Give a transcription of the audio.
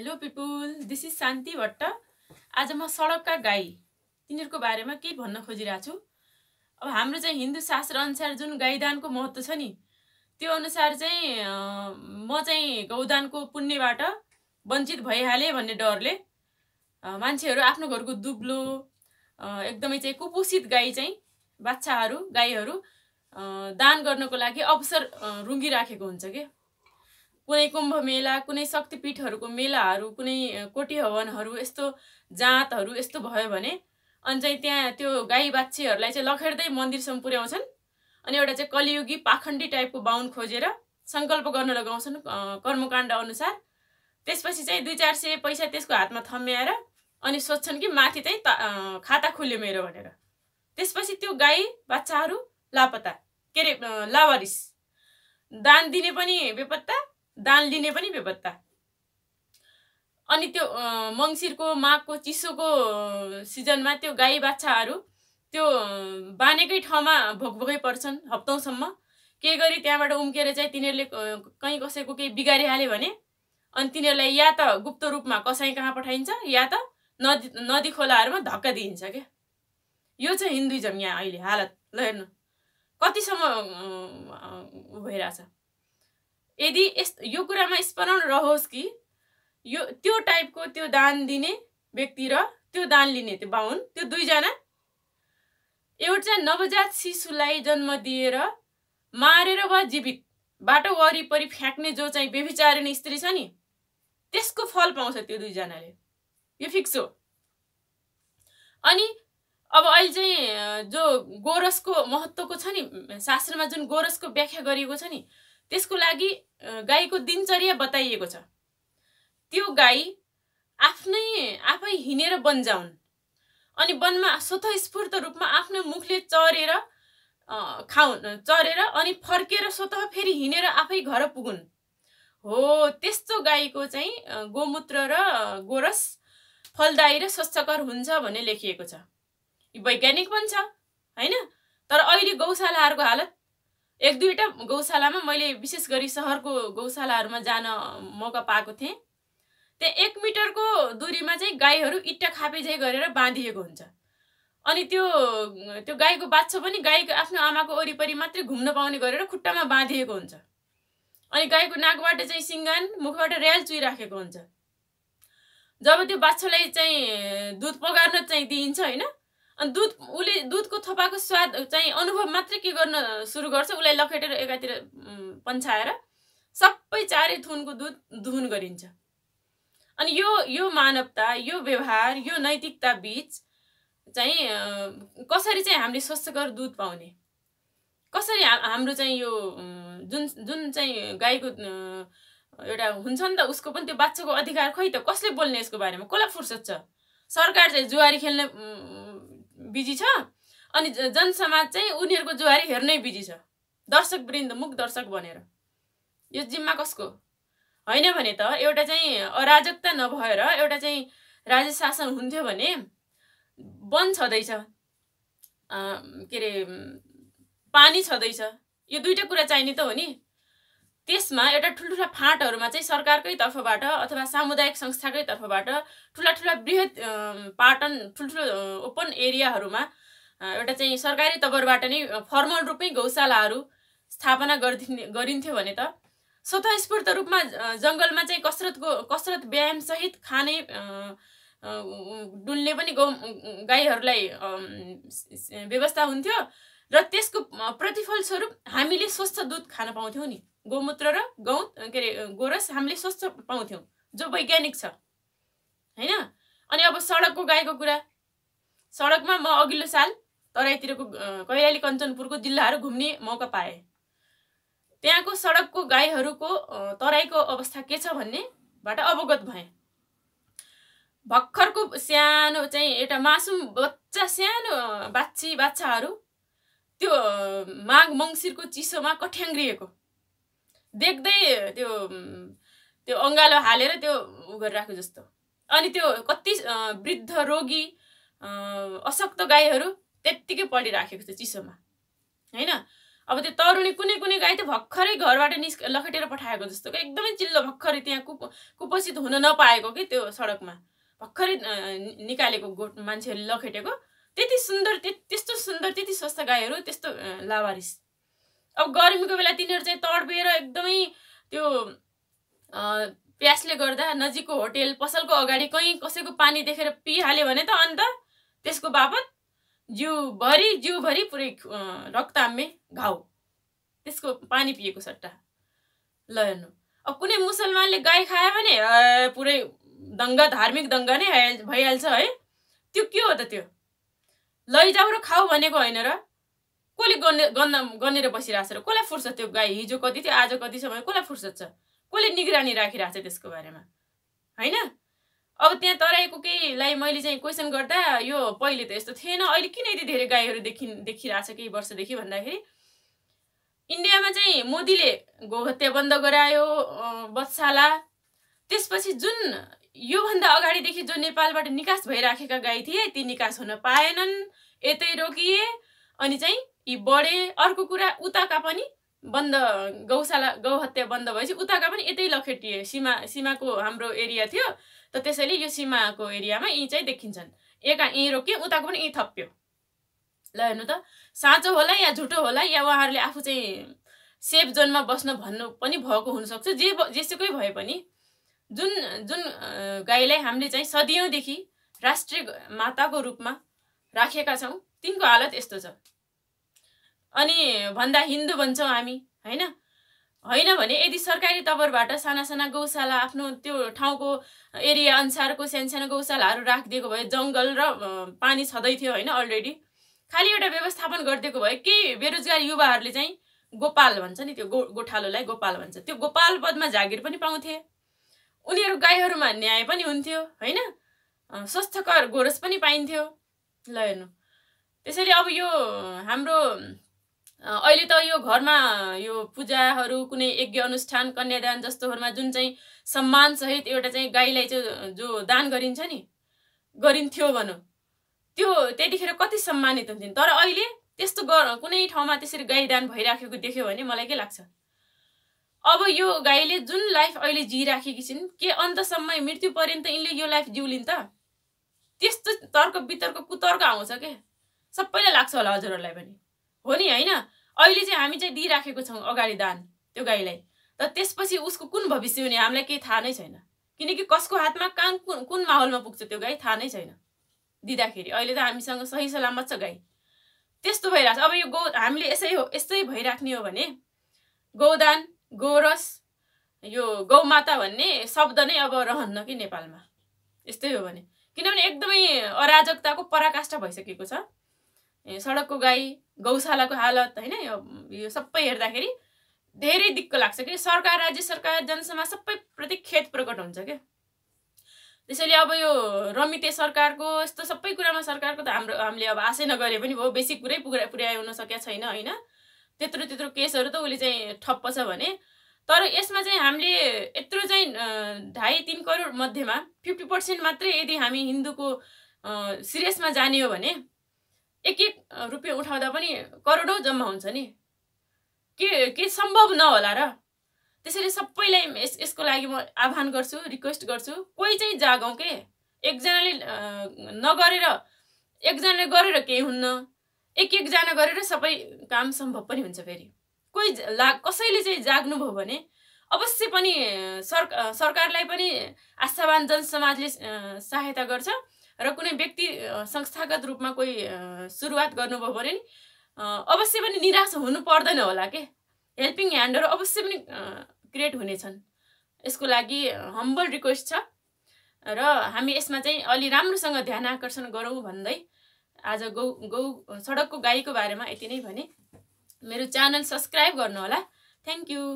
hello people this is Shanti Bhatt आज म सडकका गाई तिनीहरूको बारेमा केही भन्न खोजिरहेको छु अब हाम्रो चाहिँ हिन्दू शास्त्र अनुसार जुन गाईदानको महत्त्व छ नि त्यो अनुसार चाहिँ म चाहिँ गौदानको पुण्यबाट वञ्चित भइहालेँ भन्ने डरले मान्छेहरू आफ्नो घरको दुब्लो एकदमै चाहिँ कुपोषित गाई चाहिँ बाछाहरू गाईहरू दान गर्नको लागि अवसर रुँगिराखेको हुन्छ क्या कुनै कुम्भ मेला कुनै शक्तिपीठहरूको मेलाहरू कुनै कोटी हवनहरू यस्तो जाँतहरू यस्तो भयो भने अनि चाहिँ त्यहाँ त्यो गाई बाछीहरूलाई चाहिँ लखेड्दै मन्दिरसम्म पुर्याउँछन् अनि एउटा चाहिँ कलियुगी पाखण्डी टाइपको बाहुन खोजेर सङ्कल्प गर्न लगाउँछन् कर्मकाण्ड अनुसार त्यसपछि चाहिँ दुई चार सय पैसा त्यसको हातमा थम्म्याएर अनि सोध्छन् कि माथि चाहिँ खाता खुल्यो मेरो भनेर त्यसपछि त्यो गाई बाछाहरू लापता के अरे लावारिस दान दिने पनि बेपत्ता दान लिने पनि बेपत्ता अनि त्यो मङ्सिरको माघको चिसोको सिजनमा त्यो गाई बाछाहरू त्यो बानेकै ठाउँमा भोकभोकै पर्छन् हप्तौँसम्म के गरी त्यहाँबाट उम्केर चाहिँ तिनीहरूले कहीँ कसैको केही बिगारिहाल्यो भने अनि तिनीहरूलाई या त गुप्त रूपमा कसै कहाँ पठाइन्छ या त नदी नदी खोलाहरूमा धक्का दिइन्छ क्या यो चाहिँ हिन्दुइजम यहाँ अहिले हालत ल हेर्नु कतिसम्म भइरहेछ यदि यस यो कुरामा स्मरण रहोस् कि यो त्यो टाइपको त्यो दान दिने व्यक्ति र त्यो दान लिने त्यो बाहुन त्यो दुईजना एउटा नवजात शिशुलाई जन्म दिएर मारेर वा जीवित बाटो वरिपरि फ्याँक्ने जो चाहिँ बेभिचारिने स्त्री छ नि त्यसको फल पाउँछ त्यो दुईजनाले यो फिक्स हो अनि अब अहिले चाहिँ जो गोरसको महत्त्वको छ नि शास्त्रमा जुन गोरसको व्याख्या गरिएको छ नि त्यसको लागि गाईको दिनचर्या बताइएको छ त्यो गाई आफ्नै आफै हिँडेर वन अनि वनमा स्वतस्फूर्त रूपमा आफ्नो मुखले चरेर खाउन् चरेर अनि फर्केर स्वत फेरि हिँडेर आफै घर पुगुन् हो त्यस्तो गाईको चाहिँ गोमूत्र र गोरस फलदायी र स्वच्छकर हुन्छ भन्ने लेखिएको छ वैज्ञानिक पनि छ होइन तर अहिले गौशालाहरूको हालत एक दुईवटा गौशालामा मैले विशेष गरी सहरको गौशालाहरूमा जान मौका पाएको थिएँ त्यहाँ एक मिटरको दुरीमा चाहिँ गाईहरू इट्टा खापेझै गरेर बाँधिएको हुन्छ अनि त्यो त्यो गाईको बाछो पनि गाईको आफ्नो आमाको वरिपरि मात्रै घुम्न पाउने गरेर खुट्टामा बाँधिएको हुन्छ अनि गाईको नाकबाट चाहिँ सिङ्गान मुखबाट ऱ्याल चुइराखेको हुन्छ जब त्यो बाछोलाई चाहिँ दुध पगार्न चाहिँ दिइन्छ होइन अनि दुध उसले दुधको थपाको स्वाद चाहिँ अनुभव मात्रै के गर्न सुरु गर्छ उसलाई लखेटेर एकातिर पन्छाएर सबै चारै थुनको दुध धुन गरिन्छ अनि यो यो मानवता यो व्यवहार यो नैतिकता बिच चाहिँ कसरी चाहिँ हामीले स्वस्थकर दुध पाउने कसरी हाम्रो चाहिँ यो जुन जुन चाहिँ गाईको एउटा हुन्छ नि त उसको पनि त्यो बाछाको अधिकार खोइ त कसले बोल्ने यसको बारेमा कसलाई फुर्सद छ सरकार चाहिँ जुवारी खेल्ने बिजी छ अनि जनसमाज चाहिँ उनीहरूको जुहारी हेर्नै बिजी छ दर्शक वृन्द मुख दर्शक बनेर यो जिम्मा कसको होइन भने त एउटा चाहिँ अराजकता नभएर एउटा चाहिँ राज्य शासन हुन्थ्यो भने वन छँदैछ के अरे पानी छँदैछ यो दुइटा कुरा चाहिने त हो नि त्यसमा एउटा ठुल्ठुला फाँटहरूमा चाहिँ सरकारकै तर्फबाट अथवा सामुदायिक संस्थाकै तर्फबाट ठुला ठुला वृहत पाटन ठुल्ठुलो ओपन एरियाहरूमा एउटा चाहिँ सरकारी तवरबाट नै फर्मल रूपमै गौशालाहरू स्थापना गरिदिने गरिन्थ्यो भने त स्वतस्फूर्त रूपमा जङ्गलमा चाहिँ कसरतको कसरत व्यायामसहित खाने डुल्ने पनि गौ गाईहरूलाई व्यवस्था हुन्थ्यो र त्यसको प्रतिफल स्वरूप हामीले स्वस्थ दुध खान पाउँथ्यौँ नि गोमूत्र र गौ के अरे गोरस हामीले स्वस्थ पाउँथ्यौँ जो वैज्ञानिक छ होइन अनि अब सडकको गाईको कुरा सडकमा म अघिल्लो साल तराईतिरको कैलाली कञ्चनपुरको जिल्लाहरू घुम्ने मौका पाएँ त्यहाँको सडकको गाईहरूको तराईको अवस्था के छ भन्नेबाट अवगत भएँ भर्खरको सानो चाहिँ एउटा मासुम बच्चा सानो बाछी बाछाहरू त्यो माघ मङ्सिरको चिसोमा कठ्याङ्ग्रिएको देख्दै त्यो त्यो अँगालो हालेर त्यो उ गरिरहेको जस्तो अनि त्यो कति वृद्ध रोगी अशक्त गाईहरू त्यत्तिकै पढिराखेको छ चिसोमा होइन अब त्यो तरुणी कुनै कुनै गाई त भर्खरै घरबाट निस्क लखेटेर पठाएको जस्तो कि एकदमै चिल्लो भर्खरै त्यहाँ कुप कुपोषित हुन नपाएको कि त्यो सडकमा भर्खरै निकालेको गोठ मान्छेहरूले लखेटेको त्यति सुन्दर त्यस्तो सुन्दर त्यति स्वस्थ गाईहरू त्यस्तो लावारिस अब गर्मीको बेला तिनीहरू चाहिँ तडपिएर एकदमै त्यो प्यासले गर्दा नजिकको होटेल पसलको अगाडि कहीँ कसैको पानी देखेर पिहाल्यो भने त अन्त त्यसको बापत जिउभरि जिउभरि पुरै रक्ताम्मे घाउ त्यसको पानी पिएको सट्टा ल हेर्नु अब कुनै मुसलमानले गाई खायो भने पुरै दङ्गा धार्मिक दङ्गा नै भइहाल्छ है त्यो के हो त त्यो लैजाऊ र खाऊ भनेको होइन र कसले गर्ने गन्न गनेर बसिरहेको छ र कसलाई फुर्सद त्यो गाई हिजो कति थियो आज कति छ भने कसलाई फुर्सद छ कसले निगरानी राखिरहेको छ त्यसको बारेमा होइन अब त्यहाँ तराईको केहीलाई मैले चाहिँ क्वेसन गर्दा यो पहिले त यस्तो थिएन अहिले किन यति धेरै गाईहरू देखि देखिरहेको छ केही वर्षदेखि भन्दाखेरि इन्डियामा चाहिँ मोदीले गोहत्या बन्द गरायो बत्साला त्यसपछि जुन योभन्दा अगाडिदेखि जो नेपालबाट निकास भइराखेका गाई थिए ती निकास हुन पाएनन् यतै रोकिए अनि चाहिँ यी बढे अर्को कुरा उताका पनि बन्द गौशाला गौहत्या बन्द भएपछि उताका पनि यतै लखेटिए सीमा सीमाको हाम्रो एरिया थियो त त्यसैले यो सीमाको एरियामा यी चाहिँ देखिन्छन् एका यहीँ रोकियो उताको पनि यहीँ थप्यो ल हेर्नु त साँचो होला या झुटो होला या उहाँहरूले आफू चाहिँ सेफ जोनमा बस्न भन्नु पनि भएको हुनसक्छ जे जेसुकै भए पनि जुन जुन गाईलाई हामीले चाहिँ सदियौँदेखि राष्ट्रिय माताको रूपमा राखेका छौँ तिनको हालत यस्तो छ अनि भन्दा हिन्दू भन्छौँ हामी होइन होइन भने यदि सरकारी तवरबाट साना साना गौशाला आफ्नो त्यो ठाउँको एरिया अनुसारको सानो गौशालाहरू राखिदिएको भए जङ्गल र पानी छँदै थियो होइन अलरेडी खालि एउटा व्यवस्थापन गरिदिएको भए केही बेरोजगार युवाहरूले चाहिँ गोपाल भन्छ नि त्यो गो गोठालोलाई गोपाल भन्छ त्यो गोपाल पदमा जागिर पनि पाउँथे उनीहरू गाईहरूमा न्याय पनि हुन्थ्यो होइन स्वस्थकर गोरस पनि पाइन्थ्यो ल हेर्नु त्यसरी अब यो हाम्रो अहिले त यो घरमा यो पूजाहरू कुनै यज्ञ अनुष्ठान कन्यादान जस्तोहरूमा जुन चाहिँ सम्मानसहित एउटा चाहिँ गाईलाई चाहिँ जो दान गरिन्छ नि गरिन्थ्यो भनौँ त्यो त्यतिखेर कति सम्मानित हुन्थ्यो तर अहिले त्यस्तो कुनै ठाउँमा त्यसरी गाई दान भइराखेको देख्यो भने मलाई के लाग्छ अब यो गाईले जुन लाइफ अहिले जिइराखेकी छिन् के अन्तसम्म मृत्यु पर्यन्त यिनले यो लाइफ जिउलिन् त त्यस्तो तर्क वितर्क कुतर्क आउँछ के सबैलाई लाग्छ होला हजुरहरूलाई पनि हो नि होइन अहिले चाहिँ हामी चाहिँ दिइराखेको छौँ अगाडि दान त्यो गाईलाई तर त्यसपछि उसको कुन भविष्य हुने हामीलाई केही थाहा नै छैन किनकि कसको हातमा कहाँ कुन कुन माहौलमा पुग्छ त्यो गाई थाहा नै छैन दिँदाखेरि अहिले त हामीसँग सही सलामत छ गाई त्यस्तो भइरहेको छ अब यो गौ हामीले यसै हो यस्तै भइराख्ने हो भने गौदान गोरस यो गौमाता भन्ने शब्द नै अब रहन्न कि नेपालमा यस्तै हो भने किनभने एकदमै अराजकताको पराकाष्ठा भइसकेको छ सडकको गाई गौशालाको हालत होइन यो सबै हेर्दाखेरि धेरै दिक्क लाग्छ कि सरकार राज्य सरकार जनसमाज सबैप्रति खेत प्रकट हुन्छ क्या त्यसैले अब यो रमिते सरकारको यस्तो सबै कुरामा सरकारको त हाम्रो हामीले अब आशै नगरे पनि हो बेसी कुरै पुग्रा पुर्याउन सकेका छैन होइन त्यत्रो त्यत्रो केसहरू त उसले चाहिँ ठप्प छ भने तर यसमा चाहिँ हामीले यत्रो चाहिँ ढाई तिन करोड मध्येमा फिफ्टी पर्सेन्ट मात्रै यदि हामी हिन्दूको सिरियसमा जाने हो भने एक एक रुपियाँ उठाउँदा पनि करोडौँ जम्मा हुन्छ नि के के सम्भव नहोला र त्यसैले सबैलाई यस यसको लागि म आह्वान गर्छु रिक्वेस्ट गर्छु कोही चाहिँ जागौँ के एकजनाले नगरेर एकजनाले गरेर केही हुन्न एक एकजना गरेर सबै काम सम्भव पनि हुन्छ फेरि कोही ला कसैले चाहिँ जाग्नुभयो भने अवश्य पनि सर सरकारलाई पनि आस्थावान जनसमाजले सहायता गर्छ र कुनै व्यक्ति संस्थागत रूपमा कोही सुरुवात गर्नुभयो भने नि अवश्य पनि निराश हुनु पर्दैन होला के हेल्पिङ ह्यान्डहरू अवश्य पनि क्रिएट हुनेछन् यसको लागि हम्बल रिक्वेस्ट छ र हामी यसमा चाहिँ अलि राम्रोसँग ध्यान आकर्षण गरौँ भन्दै आज गौ गौ सडकको गाईको बारेमा यति नै भने मेरो च्यानल सब्सक्राइब गर्नुहोला थ्याङ्क यू